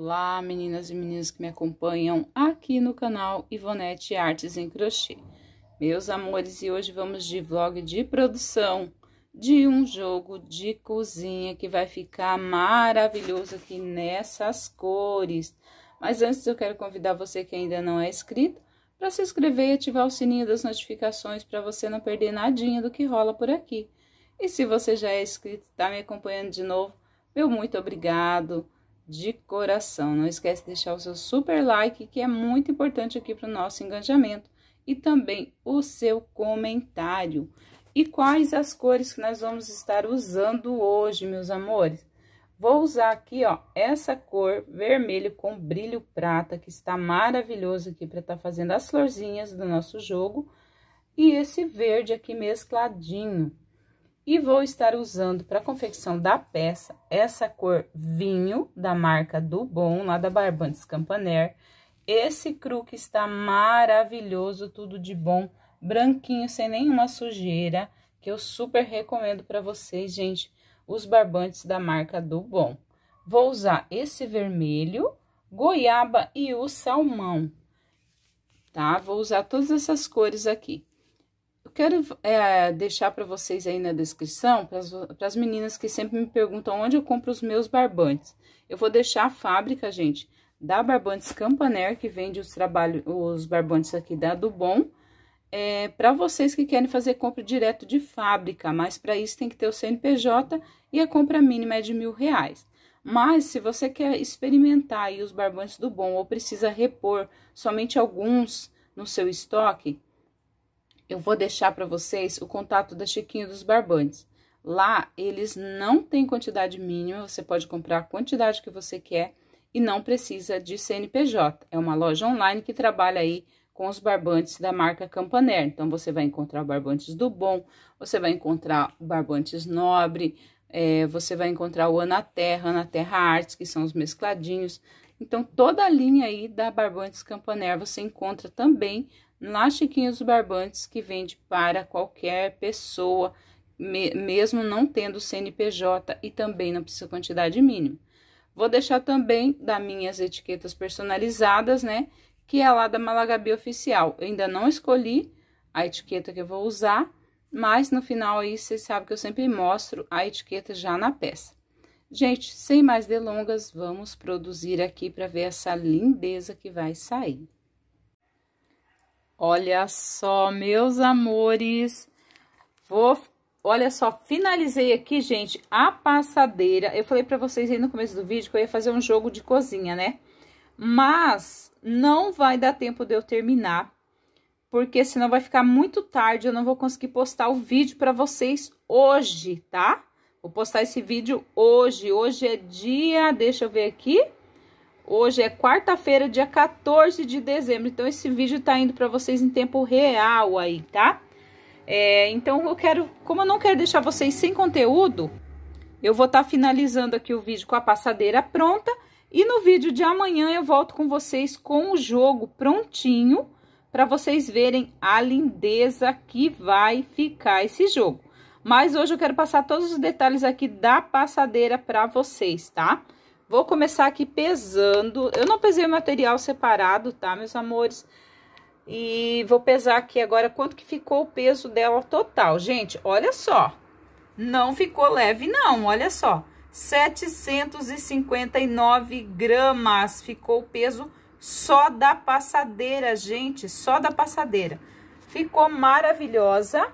Olá, meninas e meninos que me acompanham aqui no canal Ivonete Artes em Crochê. Meus amores, e hoje vamos de vlog de produção de um jogo de cozinha que vai ficar maravilhoso aqui nessas cores. Mas antes eu quero convidar você que ainda não é inscrito para se inscrever e ativar o sininho das notificações para você não perder nadinha do que rola por aqui. E se você já é inscrito e está me acompanhando de novo, meu muito obrigado de coração. Não esquece de deixar o seu super like, que é muito importante aqui para o nosso engajamento, e também o seu comentário. E quais as cores que nós vamos estar usando hoje, meus amores? Vou usar aqui, ó, essa cor vermelho com brilho prata, que está maravilhoso aqui para estar tá fazendo as florzinhas do nosso jogo. E esse verde aqui mescladinho, e vou estar usando para confecção da peça essa cor vinho, da marca do Bom, lá da Barbantes Campaner. Esse cru que está maravilhoso, tudo de bom, branquinho, sem nenhuma sujeira, que eu super recomendo para vocês, gente, os barbantes da marca do Bom. Vou usar esse vermelho, goiaba e o salmão, tá? Vou usar todas essas cores aqui. Eu quero é, deixar para vocês aí na descrição, para as meninas que sempre me perguntam onde eu compro os meus barbantes. Eu vou deixar a fábrica, gente, da Barbantes Campaner, que vende os trabalhos, os barbantes aqui da Do Bom. É, para vocês que querem fazer compra direto de fábrica, mas para isso tem que ter o CNPJ e a compra mínima é de mil reais. Mas se você quer experimentar os barbantes do bom ou precisa repor somente alguns no seu estoque, eu vou deixar para vocês o contato da Chiquinha dos Barbantes. Lá eles não têm quantidade mínima, você pode comprar a quantidade que você quer e não precisa de CNPJ. É uma loja online que trabalha aí com os barbantes da marca Campaner. Então você vai encontrar barbantes do Bom, você vai encontrar barbantes Nobre, é, você vai encontrar o Ana Terra, Ana Terra Artes, que são os mescladinhos. Então toda a linha aí da Barbantes Campaner você encontra também lá Chiquinhos Barbantes, que vende para qualquer pessoa, me, mesmo não tendo CNPJ e também não precisa quantidade mínima. Vou deixar também das minhas etiquetas personalizadas, né? Que é lá da Malagabi Oficial. Eu ainda não escolhi a etiqueta que eu vou usar, mas no final aí vocês sabem que eu sempre mostro a etiqueta já na peça. Gente, sem mais delongas, vamos produzir aqui para ver essa lindeza que vai sair. Olha só, meus amores, vou, olha só, finalizei aqui, gente, a passadeira. Eu falei pra vocês aí no começo do vídeo que eu ia fazer um jogo de cozinha, né? Mas não vai dar tempo de eu terminar, porque senão vai ficar muito tarde, eu não vou conseguir postar o vídeo pra vocês hoje, tá? Vou postar esse vídeo hoje, hoje é dia, deixa eu ver aqui, Hoje é quarta-feira, dia 14 de dezembro. Então, esse vídeo tá indo para vocês em tempo real aí, tá? É, então, eu quero... Como eu não quero deixar vocês sem conteúdo, eu vou estar tá finalizando aqui o vídeo com a passadeira pronta. E no vídeo de amanhã eu volto com vocês com o jogo prontinho para vocês verem a lindeza que vai ficar esse jogo. Mas hoje eu quero passar todos os detalhes aqui da passadeira para vocês, tá? Tá? Vou começar aqui pesando. Eu não pesei o material separado, tá, meus amores? E vou pesar aqui agora quanto que ficou o peso dela total. Gente, olha só. Não ficou leve, não. Olha só. 759 gramas ficou o peso só da passadeira, gente. Só da passadeira. Ficou maravilhosa.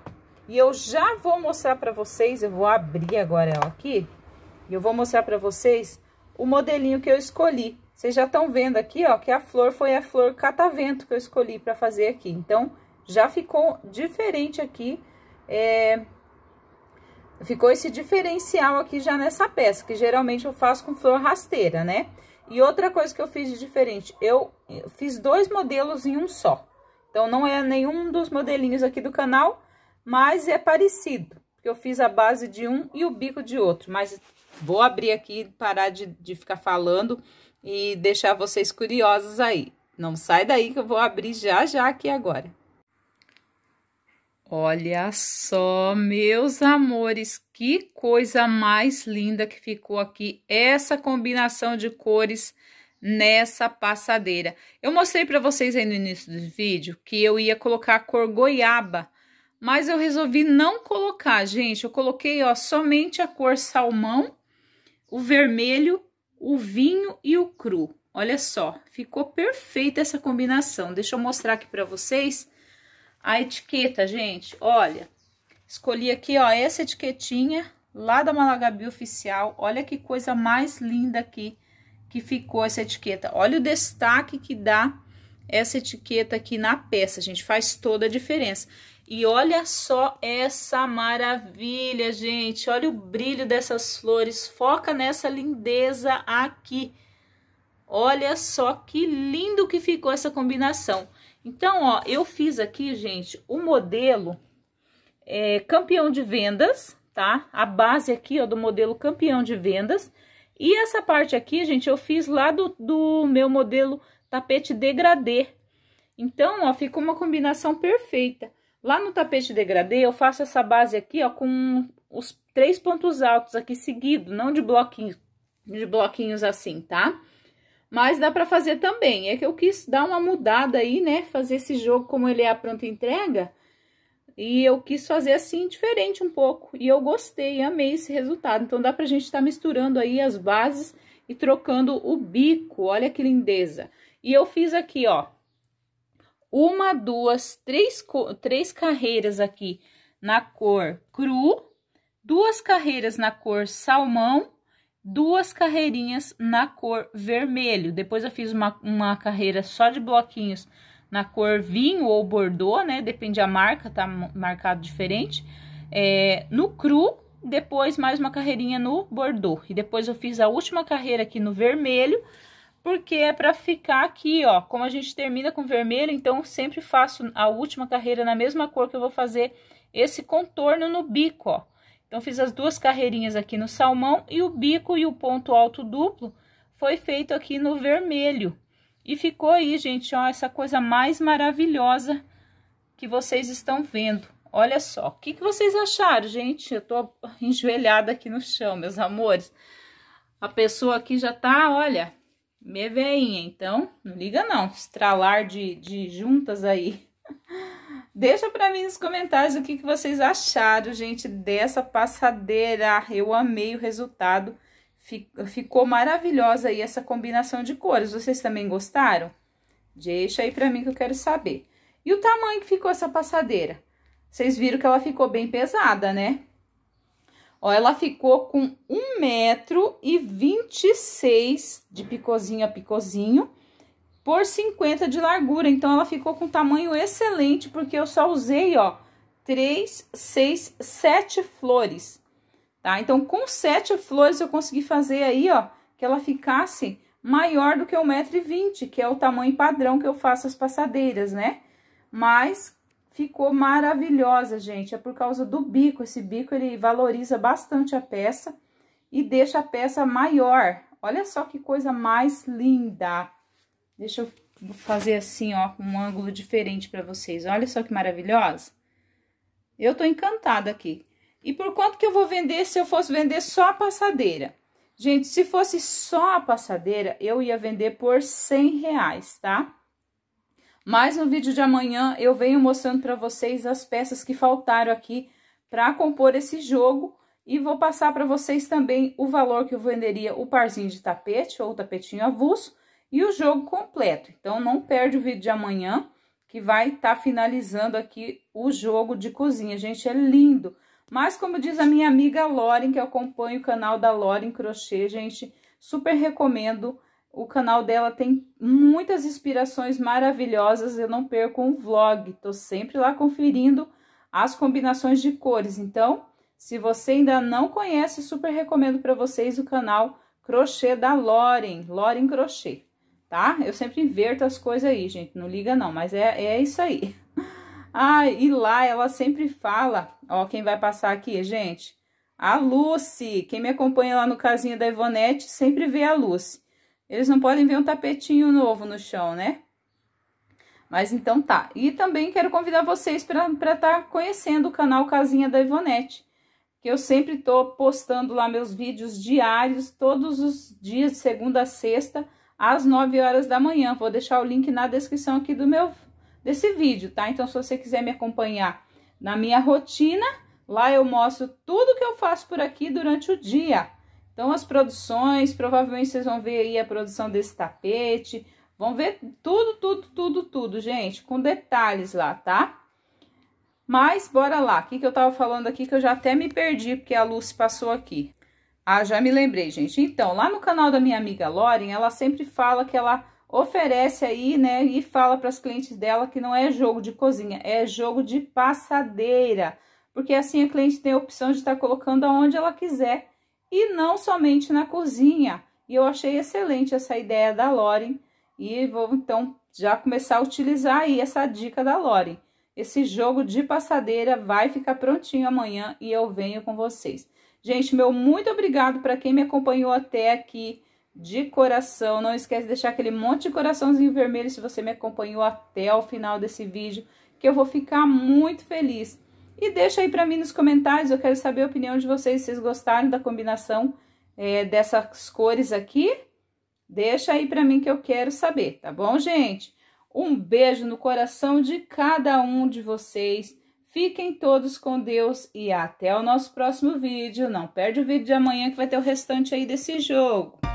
E eu já vou mostrar pra vocês, eu vou abrir agora ela aqui. E eu vou mostrar pra vocês o modelinho que eu escolhi. Vocês já estão vendo aqui, ó, que a flor foi a flor catavento que eu escolhi para fazer aqui. Então, já ficou diferente aqui, é... Ficou esse diferencial aqui já nessa peça, que geralmente eu faço com flor rasteira, né? E outra coisa que eu fiz de diferente, eu fiz dois modelos em um só. Então, não é nenhum dos modelinhos aqui do canal, mas é parecido. Porque eu fiz a base de um e o bico de outro, mas Vou abrir aqui, parar de, de ficar falando e deixar vocês curiosos aí. Não sai daí que eu vou abrir já já aqui agora. Olha só, meus amores, que coisa mais linda que ficou aqui essa combinação de cores nessa passadeira. Eu mostrei para vocês aí no início do vídeo que eu ia colocar a cor goiaba, mas eu resolvi não colocar, gente. Eu coloquei, ó, somente a cor salmão o vermelho, o vinho e o cru. Olha só, ficou perfeita essa combinação. Deixa eu mostrar aqui para vocês a etiqueta, gente. Olha, escolhi aqui, ó, essa etiquetinha lá da Malagabi Oficial. Olha que coisa mais linda aqui que ficou essa etiqueta. Olha o destaque que dá essa etiqueta aqui na peça, gente. Faz toda a diferença. E olha só essa maravilha, gente. Olha o brilho dessas flores. Foca nessa lindeza aqui. Olha só que lindo que ficou essa combinação. Então, ó, eu fiz aqui, gente, o modelo é, campeão de vendas, tá? A base aqui, ó, do modelo campeão de vendas. E essa parte aqui, gente, eu fiz lá do, do meu modelo tapete degradê. Então, ó, ficou uma combinação perfeita. Lá no tapete degradê, eu faço essa base aqui, ó, com os três pontos altos aqui seguido, não de bloquinho, de bloquinhos assim, tá? Mas dá pra fazer também, é que eu quis dar uma mudada aí, né, fazer esse jogo como ele é a pronta entrega, e eu quis fazer assim, diferente um pouco, e eu gostei, amei esse resultado, então dá pra gente estar tá misturando aí as bases e trocando o bico, olha que lindeza. E eu fiz aqui, ó, uma, duas, três, três carreiras aqui na cor cru, duas carreiras na cor salmão, duas carreirinhas na cor vermelho. Depois eu fiz uma, uma carreira só de bloquinhos na cor vinho ou bordô, né? Depende a marca, tá marcado diferente. É, no cru, depois mais uma carreirinha no bordô. E depois eu fiz a última carreira aqui no vermelho, porque é para ficar aqui, ó. Como a gente termina com vermelho, então sempre faço a última carreira na mesma cor que eu vou fazer esse contorno no bico, ó. Então, fiz as duas carreirinhas aqui no salmão e o bico e o ponto alto duplo foi feito aqui no vermelho. E ficou aí, gente, ó, essa coisa mais maravilhosa que vocês estão vendo. Olha só, o que, que vocês acharam, gente? Eu tô enjoelhada aqui no chão, meus amores. A pessoa aqui já tá, olha, me veinha, então, não liga não, estralar de, de juntas aí. Deixa para mim nos comentários o que, que vocês acharam, gente, dessa passadeira. Eu amei o resultado, ficou maravilhosa aí essa combinação de cores. Vocês também gostaram? Deixa aí para mim que eu quero saber. E o tamanho que ficou essa passadeira? Vocês viram que ela ficou bem pesada, né? Ó, ela ficou com 1,26m de picozinho a picozinho por 50 de largura. Então, ela ficou com tamanho excelente, porque eu só usei, ó, 3, 6, 7 flores, tá? Então, com 7 flores, eu consegui fazer aí, ó, que ela ficasse maior do que 1,20m, que é o tamanho padrão que eu faço as passadeiras, né? Mas Ficou maravilhosa, gente. É por causa do bico. Esse bico, ele valoriza bastante a peça e deixa a peça maior. Olha só que coisa mais linda. Deixa eu fazer assim, ó, um ângulo diferente para vocês. Olha só que maravilhosa. Eu tô encantada aqui. E por quanto que eu vou vender se eu fosse vender só a passadeira? Gente, se fosse só a passadeira, eu ia vender por 100 reais, tá? Mas no vídeo de amanhã eu venho mostrando para vocês as peças que faltaram aqui para compor esse jogo e vou passar para vocês também o valor que eu venderia o parzinho de tapete ou tapetinho avulso e o jogo completo. Então, não perde o vídeo de amanhã, que vai estar tá finalizando aqui o jogo de cozinha. Gente, é lindo! Mas, como diz a minha amiga Loren, que acompanha o canal da Loren Crochê, gente, super recomendo o canal dela tem muitas inspirações maravilhosas, eu não perco um vlog, tô sempre lá conferindo as combinações de cores. Então, se você ainda não conhece, super recomendo para vocês o canal Crochê da Loren, Loren Crochê, tá? Eu sempre inverto as coisas aí, gente, não liga não, mas é, é isso aí. Ah, e lá ela sempre fala, ó, quem vai passar aqui, gente, a Lucy, quem me acompanha lá no casinha da Ivonete sempre vê a Lucy. Eles não podem ver um tapetinho novo no chão, né? Mas então tá. E também quero convidar vocês para estar tá conhecendo o canal Casinha da Ivonete, que eu sempre tô postando lá meus vídeos diários, todos os dias, de segunda a sexta, às 9 horas da manhã. Vou deixar o link na descrição aqui do meu desse vídeo, tá? Então, se você quiser me acompanhar na minha rotina, lá eu mostro tudo que eu faço por aqui durante o dia. Então, as produções, provavelmente vocês vão ver aí a produção desse tapete, vão ver tudo, tudo, tudo, tudo, gente, com detalhes lá, tá? Mas, bora lá, o que, que eu tava falando aqui que eu já até me perdi, porque a luz passou aqui. Ah, já me lembrei, gente. Então, lá no canal da minha amiga Loren, ela sempre fala que ela oferece aí, né, e fala para as clientes dela que não é jogo de cozinha, é jogo de passadeira, porque assim a cliente tem a opção de estar tá colocando aonde ela quiser, e não somente na cozinha. E eu achei excelente essa ideia da Loren e vou então já começar a utilizar aí essa dica da Loren. Esse jogo de passadeira vai ficar prontinho amanhã e eu venho com vocês. Gente, meu muito obrigado para quem me acompanhou até aqui de coração. Não esquece de deixar aquele monte de coraçãozinho vermelho se você me acompanhou até o final desse vídeo, que eu vou ficar muito feliz. E deixa aí para mim nos comentários, eu quero saber a opinião de vocês, se vocês gostaram da combinação é, dessas cores aqui. Deixa aí para mim que eu quero saber, tá bom, gente? Um beijo no coração de cada um de vocês. Fiquem todos com Deus e até o nosso próximo vídeo. Não perde o vídeo de amanhã que vai ter o restante aí desse jogo.